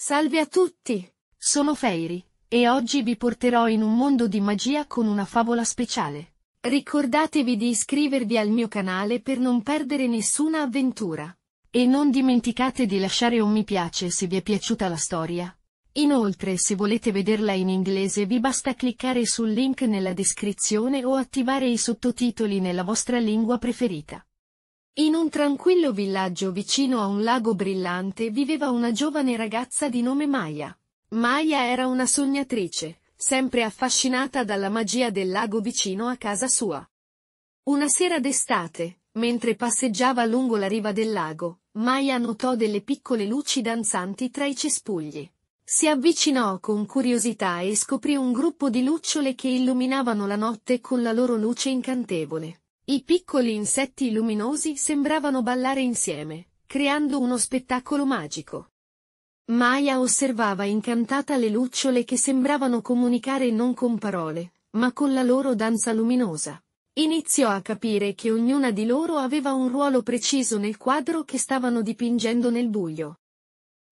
Salve a tutti! Sono Fairy, e oggi vi porterò in un mondo di magia con una favola speciale. Ricordatevi di iscrivervi al mio canale per non perdere nessuna avventura. E non dimenticate di lasciare un mi piace se vi è piaciuta la storia. Inoltre se volete vederla in inglese vi basta cliccare sul link nella descrizione o attivare i sottotitoli nella vostra lingua preferita. In un tranquillo villaggio vicino a un lago brillante viveva una giovane ragazza di nome Maya. Maya era una sognatrice, sempre affascinata dalla magia del lago vicino a casa sua. Una sera d'estate, mentre passeggiava lungo la riva del lago, Maya notò delle piccole luci danzanti tra i cespugli. Si avvicinò con curiosità e scoprì un gruppo di lucciole che illuminavano la notte con la loro luce incantevole. I piccoli insetti luminosi sembravano ballare insieme, creando uno spettacolo magico. Maya osservava incantata le lucciole che sembravano comunicare non con parole, ma con la loro danza luminosa. Iniziò a capire che ognuna di loro aveva un ruolo preciso nel quadro che stavano dipingendo nel buio.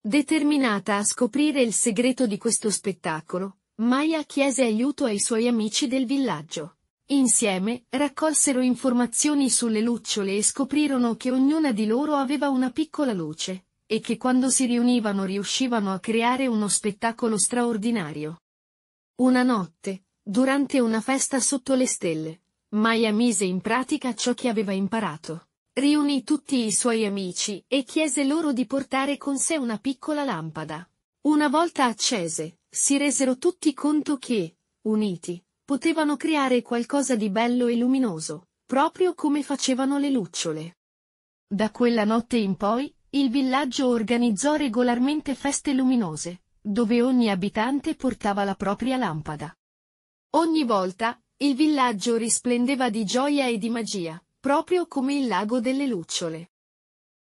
Determinata a scoprire il segreto di questo spettacolo, Maya chiese aiuto ai suoi amici del villaggio. Insieme, raccolsero informazioni sulle lucciole e scoprirono che ognuna di loro aveva una piccola luce, e che quando si riunivano riuscivano a creare uno spettacolo straordinario. Una notte, durante una festa sotto le stelle, Maya mise in pratica ciò che aveva imparato. Riunì tutti i suoi amici e chiese loro di portare con sé una piccola lampada. Una volta accese, si resero tutti conto che, uniti, potevano creare qualcosa di bello e luminoso, proprio come facevano le lucciole. Da quella notte in poi, il villaggio organizzò regolarmente feste luminose, dove ogni abitante portava la propria lampada. Ogni volta, il villaggio risplendeva di gioia e di magia, proprio come il lago delle lucciole.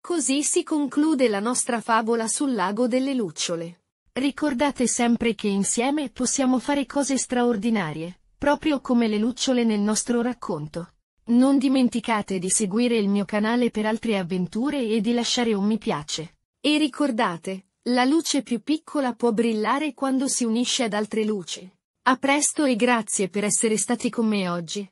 Così si conclude la nostra favola sul lago delle lucciole. Ricordate sempre che insieme possiamo fare cose straordinarie, proprio come le lucciole nel nostro racconto. Non dimenticate di seguire il mio canale per altre avventure e di lasciare un mi piace. E ricordate, la luce più piccola può brillare quando si unisce ad altre luci. A presto e grazie per essere stati con me oggi.